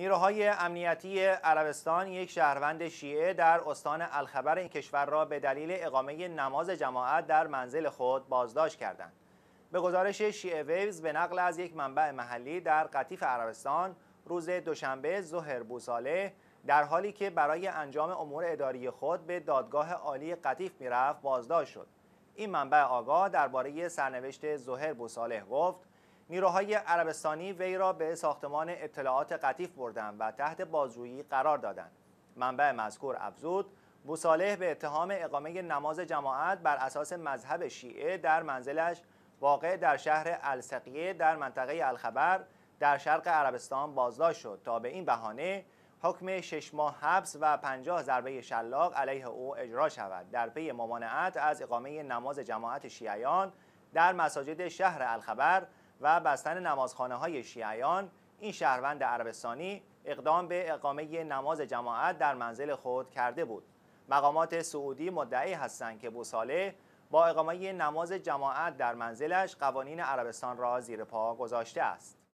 نیروهای امنیتی عربستان یک شهروند شیعه در استان الخبر این کشور را به دلیل اقامه نماز جماعت در منزل خود بازداشت کردند. به گزارش شیعه ویوز به نقل از یک منبع محلی در قطیف عربستان روز دوشنبه ظهر بوساله در حالی که برای انجام امور اداری خود به دادگاه عالی قطیف میرفت بازداشت شد. این منبع آگاه درباره سرنوشت ظهر بوساله گفت نیروهای عربستانی وی را به ساختمان اطلاعات قطیف بردند و تحت بازجویی قرار دادند منبع مذکور افزود بوصالح به اتهام اقامه نماز جماعت بر اساس مذهب شیعه در منزلش واقع در شهر السقیه در منطقه الخبر در شرق عربستان بازداشت شد تا به این بهانه حکم شش ماه حبس و پنجاه ضربه شلاق علیه او اجرا شود در پی ممانعت از اقامه نماز جماعت شیعیان در مساجد شهر الخبر و بستن نمازخانه های شیعیان این شهروند عربستانی اقدام به اقامه نماز جماعت در منزل خود کرده بود مقامات سعودی مدعی هستند که بوساله با اقامه نماز جماعت در منزلش قوانین عربستان را زیر پا گذاشته است